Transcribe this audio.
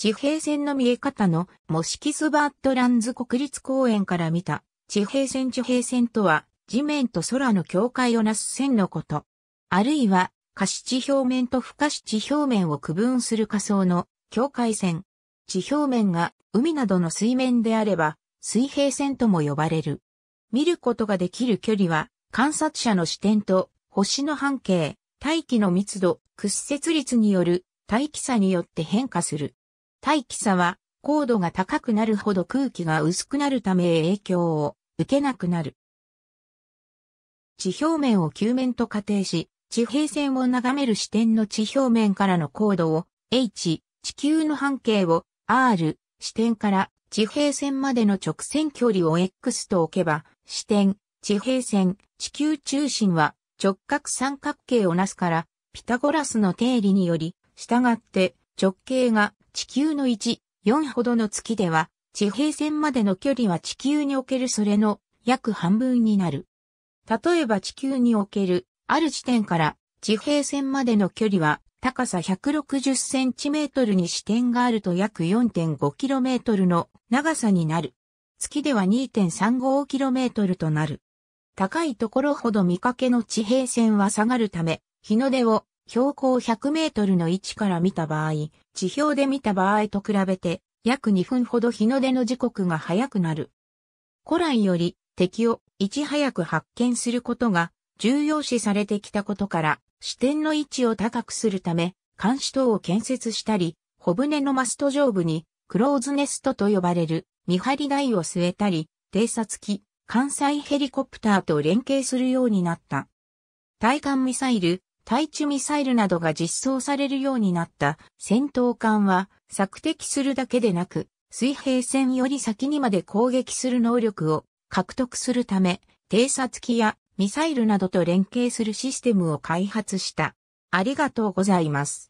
地平線の見え方のモシキスバッドランズ国立公園から見た地平線地平線とは地面と空の境界をなす線のこと。あるいは可視地表面と不可視地表面を区分する仮想の境界線。地表面が海などの水面であれば水平線とも呼ばれる。見ることができる距離は観察者の視点と星の半径、大気の密度、屈折率による大気差によって変化する。大気差は高度が高くなるほど空気が薄くなるため影響を受けなくなる。地表面を球面と仮定し、地平線を眺める視点の地表面からの高度を h、地球の半径を r、視点から地平線までの直線距離を x と置けば、視点、地平線、地球中心は直角三角形をなすから、ピタゴラスの定理により、従って直径が地球の1、4ほどの月では、地平線までの距離は地球におけるそれの約半分になる。例えば地球における、ある地点から地平線までの距離は高さ 160cm に視点があると約 4.5km の長さになる。月では 2.35km となる。高いところほど見かけの地平線は下がるため、日の出を標高100メートルの位置から見た場合、地表で見た場合と比べて、約2分ほど日の出の時刻が早くなる。古来より敵をいち早く発見することが重要視されてきたことから、視点の位置を高くするため、監視塔を建設したり、小舟のマスト上部に、クローズネストと呼ばれる見張り台を据えたり、偵察機、関西ヘリコプターと連携するようになった。対艦ミサイル、対地ミサイルなどが実装されるようになった戦闘艦は索敵するだけでなく水平線より先にまで攻撃する能力を獲得するため偵察機やミサイルなどと連携するシステムを開発した。ありがとうございます。